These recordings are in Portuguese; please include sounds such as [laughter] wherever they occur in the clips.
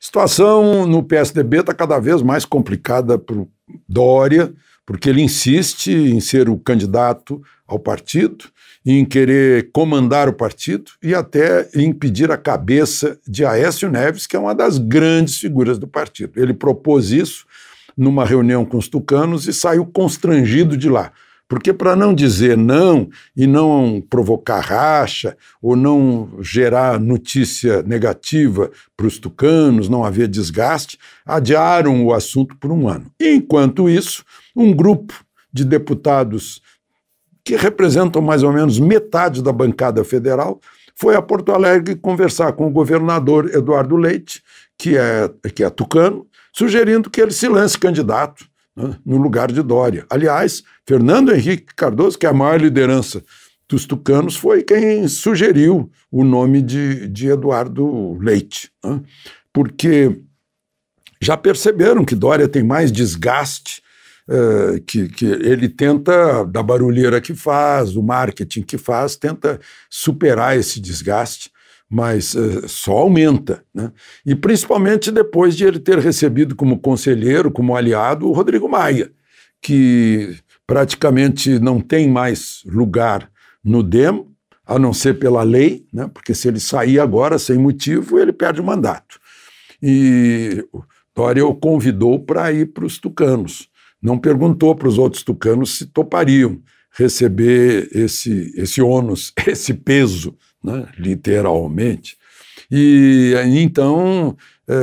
Situação no PSDB está cada vez mais complicada para o Dória, porque ele insiste em ser o candidato ao partido, em querer comandar o partido e até impedir a cabeça de Aécio Neves, que é uma das grandes figuras do partido. Ele propôs isso numa reunião com os tucanos e saiu constrangido de lá. Porque para não dizer não e não provocar racha ou não gerar notícia negativa para os tucanos, não haver desgaste, adiaram o assunto por um ano. enquanto isso, um grupo de deputados que representam mais ou menos metade da bancada federal, foi a Porto Alegre conversar com o governador Eduardo Leite, que é, que é tucano, sugerindo que ele se lance candidato né, no lugar de Dória. Aliás, Fernando Henrique Cardoso, que é a maior liderança dos tucanos, foi quem sugeriu o nome de, de Eduardo Leite, né, porque já perceberam que Dória tem mais desgaste eh, que, que, ele tenta, da barulheira que faz, do marketing que faz, tenta superar esse desgaste mas uh, só aumenta. Né? E principalmente depois de ele ter recebido como conselheiro, como aliado, o Rodrigo Maia, que praticamente não tem mais lugar no DEM, a não ser pela lei, né? porque se ele sair agora sem motivo, ele perde o mandato. E Dória o convidou para ir para os tucanos. Não perguntou para os outros tucanos se topariam receber esse, esse ônus, [laughs] esse peso, né, literalmente. E então, é,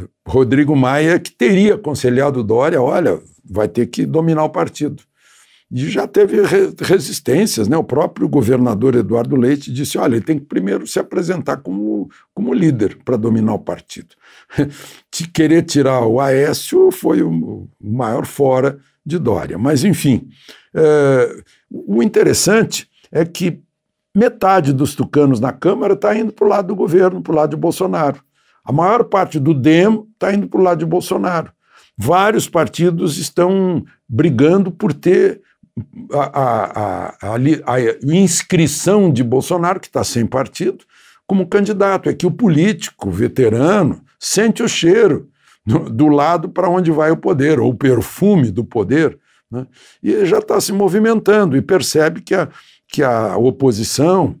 é, Rodrigo Maia, que teria aconselhado Dória, olha, vai ter que dominar o partido. E já teve resistências, né? O próprio governador Eduardo Leite disse: olha, ele tem que primeiro se apresentar como, como líder para dominar o partido. [laughs] Querer tirar o Aécio foi o maior fora de Dória. Mas, enfim, é, o interessante é que metade dos tucanos na Câmara está indo para o lado do governo, para o lado de Bolsonaro. A maior parte do DEM está indo para o lado de Bolsonaro. Vários partidos estão brigando por ter a, a, a, a inscrição de Bolsonaro, que está sem partido, como candidato. É que o político veterano sente o cheiro do lado para onde vai o poder, ou o perfume do poder, né? e já está se movimentando e percebe que a, que a oposição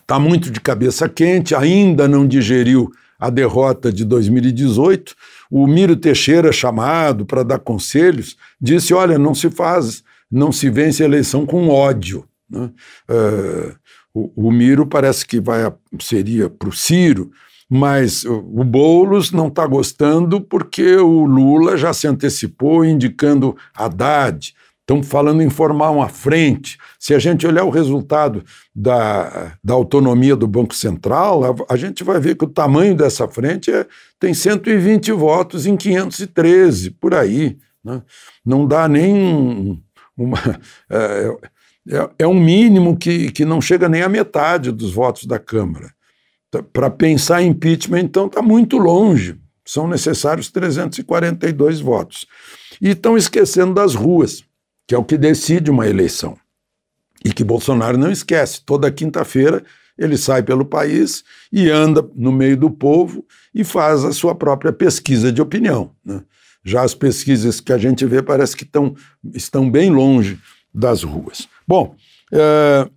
está muito de cabeça quente, ainda não digeriu a derrota de 2018. O Miro Teixeira, chamado para dar conselhos, disse: olha, não se faz, não se vence a eleição com ódio. Né? Uh, o, o, Miro parece que vai seria para o Ciro mas o Boulos não está gostando porque o Lula já se antecipou indicando Haddad. Estão falando em formar uma frente. Se a gente olhar o resultado da, da autonomia do Banco Central, a, a gente vai ver que o tamanho dessa frente é, tem 120 votos em 513, por aí. Né? Não dá nem uma. É, é, é um mínimo que, que não chega nem à metade dos votos da Câmara. Tá, Para pensar em impeachment, então, está muito longe. São necessários 342 votos. E estão esquecendo das ruas, que é o que decide uma eleição. E que Bolsonaro não esquece. Toda quinta-feira ele sai pelo país e anda no meio do povo e faz a sua própria pesquisa de opinião. Né? Já as pesquisas que a gente vê parece que tão, estão bem longe das ruas. Bom, eh,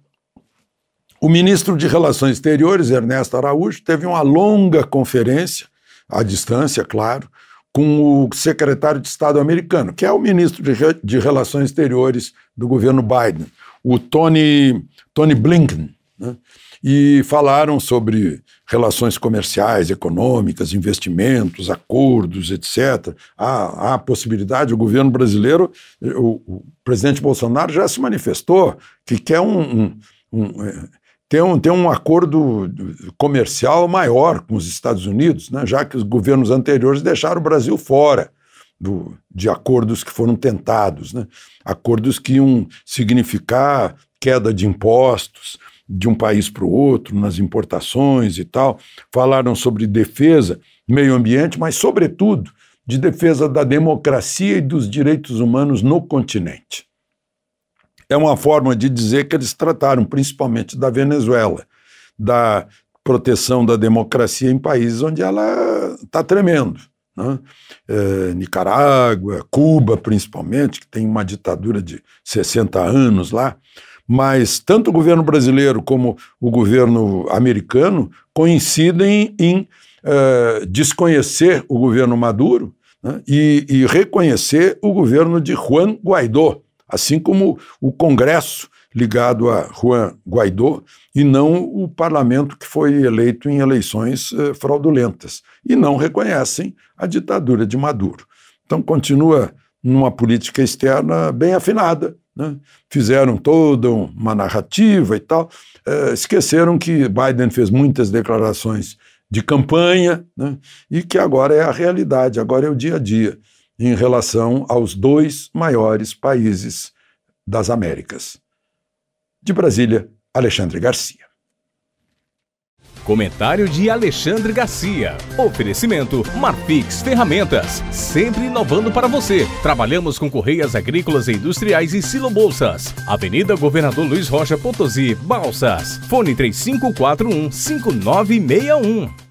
o ministro de Relações Exteriores, Ernesto Araújo, teve uma longa conferência, à distância, claro, com o secretário de Estado americano, que é o ministro de, Re de Relações Exteriores do governo Biden, o Tony, Tony Blinken. Né? E falaram sobre relações comerciais, econômicas, investimentos, acordos, etc. Há, há possibilidade, o governo brasileiro, o, o, presidente Bolsonaro já se manifestou que quer um, um, um é, ter um, ter um acordo comercial maior com os Estados Unidos, né, já que os governos anteriores deixaram o Brasil fora do, de acordos que foram tentados, né, acordos que iam significar queda de impostos de um país para o outro, nas importações e tal. Falaram sobre defesa, meio ambiente, mas, sobretudo, de defesa da democracia e dos direitos humanos no continente é uma forma de dizer que eles trataram principalmente da Venezuela, da proteção da democracia em países onde ela está tremendo. Né? É, Nicarágua, Cuba, principalmente, que tem uma ditadura de 60 anos lá. Mas tanto o governo brasileiro como o governo americano coincidem em é, desconhecer o governo Maduro né? e, e reconhecer o governo de Juan Guaidó, Assim como o Congresso ligado a Juan Guaidó e não o parlamento que foi eleito em eleições eh, fraudulentas. E não reconhecem a ditadura de Maduro. Então, continua numa política externa bem afinada. Né? Fizeram toda uma narrativa e tal. Eh, esqueceram que Biden fez muitas declarações de campanha né? e que agora é a realidade, agora é o dia a dia em relação aos dois maiores países das Américas. De Brasília, Alexandre Garcia. Comentário de Alexandre Garcia. Oferecimento Marfix Ferramentas, sempre inovando para você. Trabalhamos com correias agrícolas e industriais e silo bolsas. Avenida Governador Luiz Rocha Potosí, Balsas. Fone 3541 5961.